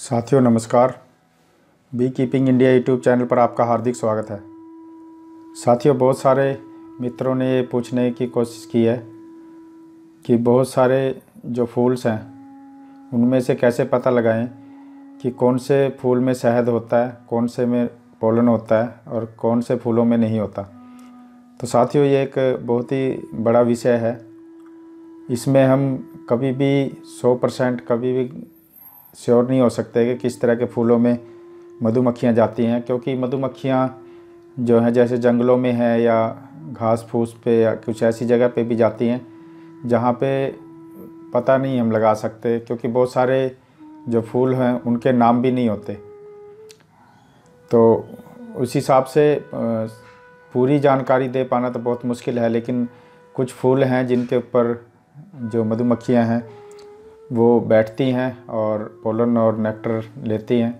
साथियों नमस्कार be keeping India YouTube channel पर आपका हार्दिक स्वागत है साथियों बहुत सारे मित्रों ने ये पूछने की कोशिश की है कि बहुत सारे जो फूल्स हैं उनमें से कैसे पता लगाएं कि कौन से फूल में शहद होता है कौन से में पोलन होता है और कौन से फूलों में नहीं होता तो साथियों ये एक बहुत ही बड़ा विषय है इसमें हम कभी भी सौ परसेंट कभी भी श्योर नहीं हो सकते कि किस तरह के फूलों में मधुमक्खियाँ जाती हैं क्योंकि मधुमक्खियाँ जो हैं जैसे जंगलों में हैं या घास फूस पे या कुछ ऐसी जगह पे भी जाती हैं जहाँ पे पता नहीं हम लगा सकते क्योंकि बहुत सारे जो फूल हैं उनके नाम भी नहीं होते तो उस हिसाब से पूरी जानकारी दे पाना तो बहुत मुश्किल है लेकिन कुछ फूल हैं जिनके ऊपर जो मधुमक्खियाँ हैं वो बैठती हैं और पोलन और नेक्टर लेती हैं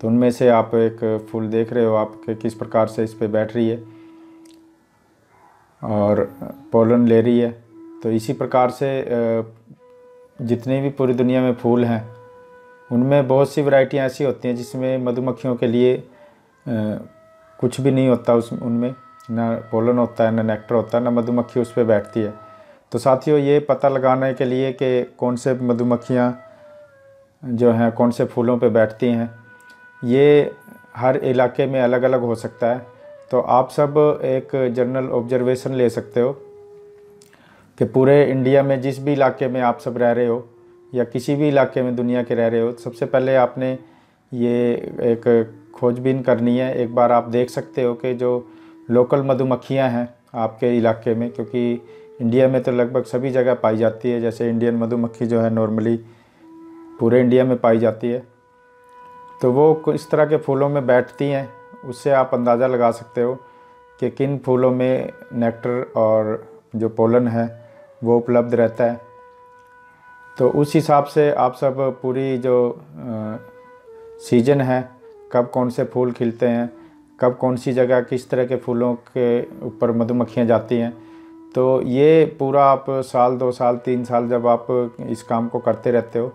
तो उनमें से आप एक फूल देख रहे हो आप किस प्रकार से इस पर बैठ रही है और पोलन ले रही है तो इसी प्रकार से जितने भी पूरी दुनिया में फूल हैं उनमें बहुत सी वैरायटियाँ ऐसी होती हैं जिसमें मधुमक्खियों के लिए कुछ भी नहीं होता उस उनमें ना पोलन होता है ना नेक्टर होता है ना मधुमक्खी उस पर बैठती है तो साथियों ये पता लगाने के लिए कि कौन से मधुमक्खियाँ जो हैं कौन से फूलों पर बैठती हैं ये हर इलाके में अलग अलग हो सकता है तो आप सब एक जनरल ऑब्जर्वेशन ले सकते हो कि पूरे इंडिया में जिस भी इलाके में आप सब रह रहे हो या किसी भी इलाके में दुनिया के रह रहे हो सबसे पहले आपने ये एक खोजबीन करनी है एक बार आप देख सकते हो कि जो लोकल मधुमक्खियाँ हैं आपके इलाके में क्योंकि इंडिया में तो लगभग सभी जगह पाई जाती है जैसे इंडियन मधुमक्खी जो है नॉर्मली पूरे इंडिया में पाई जाती है तो वो इस तरह के फूलों में बैठती हैं उससे आप अंदाज़ा लगा सकते हो कि किन फूलों में नेक्टर और जो पोलन है वो उपलब्ध रहता है तो उस हिसाब से आप सब पूरी जो आ, सीजन है कब कौन से फूल खिलते हैं कब कौन सी जगह किस तरह के फूलों के ऊपर मधुमक्खियाँ जाती हैं तो ये पूरा आप साल दो साल तीन साल जब आप इस काम को करते रहते हो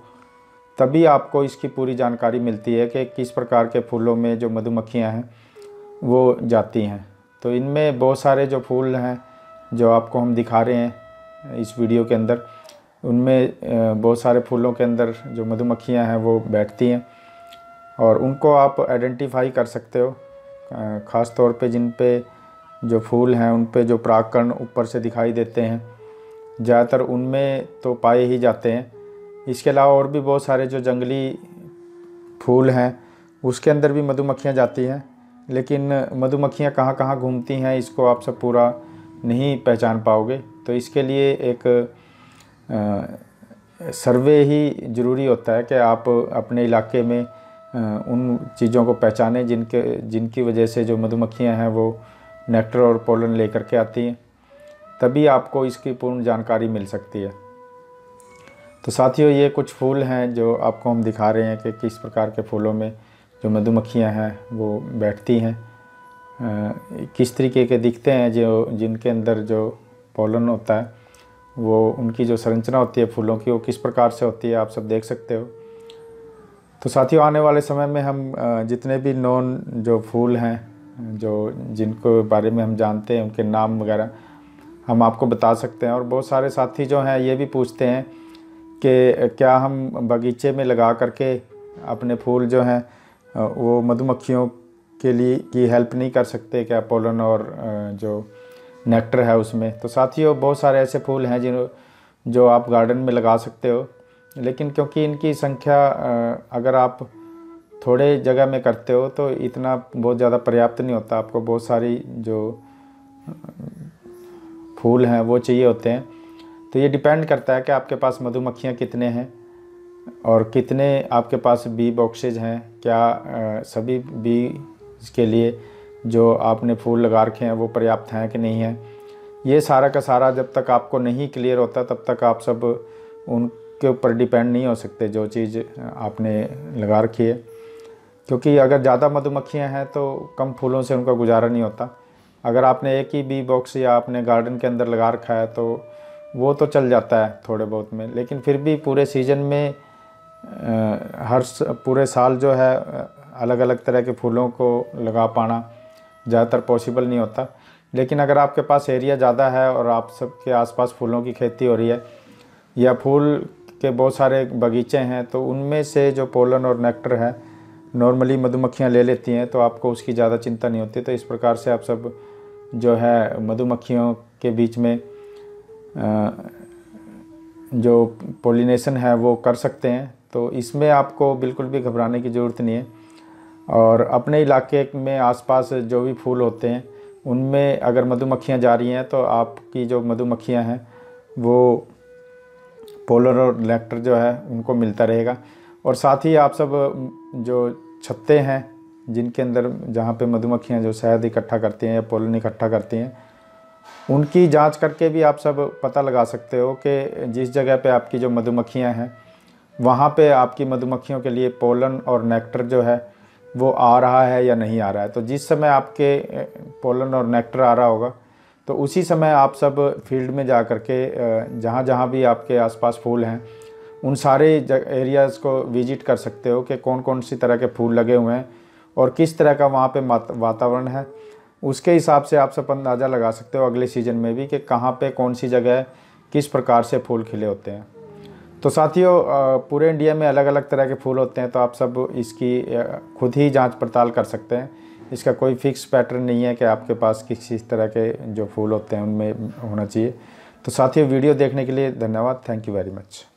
तभी आपको इसकी पूरी जानकारी मिलती है कि किस प्रकार के फूलों में जो मधुमक्खियां हैं वो जाती हैं तो इनमें बहुत सारे जो फूल हैं जो आपको हम दिखा रहे हैं इस वीडियो के अंदर उनमें बहुत सारे फूलों के अंदर जो मधुमक्खियां हैं वो बैठती हैं और उनको आप आइडेंटिफाई कर सकते हो ख़ास तौर पे जिन पे जो फूल हैं उन पे जो प्राकरण ऊपर से दिखाई देते हैं ज़्यादातर उनमें तो पाए ही जाते हैं इसके अलावा और भी बहुत सारे जो जंगली फूल हैं उसके अंदर भी मधुमक्खियाँ जाती हैं लेकिन मधुमक्खियाँ कहाँ कहाँ घूमती हैं इसको आप सब पूरा नहीं पहचान पाओगे तो इसके लिए एक आ, सर्वे ही ज़रूरी होता है कि आप अपने इलाके में आ, उन चीज़ों को पहचानें जिनके जिनकी वजह से जो मधुमक्खियाँ हैं वो नेक्टर और पोलन लेकर के आती हैं तभी आपको इसकी पूर्ण जानकारी मिल सकती है तो साथियों ये कुछ फूल हैं जो आपको हम दिखा रहे हैं कि किस प्रकार के फूलों में जो मधुमक्खियां हैं वो बैठती हैं किस तरीके के दिखते हैं जो जिनके अंदर जो पोलन होता है वो उनकी जो संरचना होती है फूलों की वो किस प्रकार से होती है आप सब देख सकते हो तो साथियों आने वाले समय में हम जितने भी नॉन जो फूल हैं जो जिनको बारे में हम जानते हैं उनके नाम वगैरह हम आपको बता सकते हैं और बहुत सारे साथी जो हैं ये भी पूछते हैं कि क्या हम बगीचे में लगा करके अपने फूल जो हैं वो मधुमक्खियों के लिए की हेल्प नहीं कर सकते क्या पोलन और जो नेक्टर है उसमें तो साथियों बहुत सारे ऐसे फूल हैं जिन जो आप गार्डन में लगा सकते हो लेकिन क्योंकि इनकी संख्या अगर आप थोड़े जगह में करते हो तो इतना बहुत ज़्यादा पर्याप्त नहीं होता आपको बहुत सारी जो फूल हैं वो चाहिए होते हैं तो ये डिपेंड करता है कि आपके पास मधुमक्खियाँ कितने हैं और कितने आपके पास बी बॉक्सेज हैं क्या आ, सभी बी के लिए जो आपने फूल लगा रखे हैं वो पर्याप्त हैं कि नहीं हैं ये सारा का सारा जब तक आपको नहीं क्लियर होता तब तक आप सब उनके ऊपर डिपेंड नहीं हो सकते जो चीज़ आपने लगा रखी है क्योंकि अगर ज़्यादा मधुमक्खियाँ हैं तो कम फूलों से उनका गुजारा नहीं होता अगर आपने एक ही बी बॉक्स या आपने गार्डन के अंदर लगा रखा है तो वो तो चल जाता है थोड़े बहुत में लेकिन फिर भी पूरे सीज़न में हर पूरे साल जो है अलग अलग तरह के फूलों को लगा पाना ज़्यादातर पॉसिबल नहीं होता लेकिन अगर आपके पास एरिया ज़्यादा है और आप सबके आसपास फूलों की खेती हो रही है या फूल के बहुत सारे बगीचे हैं तो उनमें से जो पोलन और नेक्टर है नॉर्मली मधुमक्खियाँ ले लेती हैं तो आपको उसकी ज़्यादा चिंता नहीं होती तो इस प्रकार से आप सब जो है मधुमक्खियों के बीच में जो पोलिनेशन है वो कर सकते हैं तो इसमें आपको बिल्कुल भी घबराने की ज़रूरत नहीं है और अपने इलाके में आसपास जो भी फूल होते हैं उनमें अगर मधुमक्खियाँ जा रही हैं तो आपकी जो मधुमक्खियाँ हैं वो पोलर और लेक्टर जो है उनको मिलता रहेगा और साथ ही आप सब जो छत्ते हैं जिनके अंदर जहाँ पे मधुमक्खियाँ जो शहद इकट्ठा करती हैं या पोलन इकट्ठा करती हैं उनकी जांच करके भी आप सब पता लगा सकते हो कि जिस जगह पे आपकी जो मधुमक्खियाँ हैं वहाँ पे आपकी मधुमक्खियों के लिए पोलन और नेक्टर जो है वो आ रहा है या नहीं आ रहा है तो जिस समय आपके पोलन और नेक्टर आ रहा होगा तो उसी समय आप सब फील्ड में जा कर के जहाँ जहाँ भी आपके आसपास फूल हैं उन सारे एरियाज़ को विजिट कर सकते हो कि कौन कौन सी तरह के फूल लगे हुए हैं और किस तरह का वहाँ पे वातावरण है उसके हिसाब से आप सब अंदाज़ा लगा सकते हो अगले सीज़न में भी कि कहाँ पे कौन सी जगह है किस प्रकार से फूल खिले होते हैं तो साथियों पूरे इंडिया में अलग अलग तरह के फूल होते हैं तो आप सब इसकी खुद ही जांच पड़ताल कर सकते हैं इसका कोई फिक्स पैटर्न नहीं है कि आपके पास किस किस तरह के जो फूल होते हैं उनमें होना चाहिए तो साथियों वीडियो देखने के लिए धन्यवाद थैंक यू वेरी मच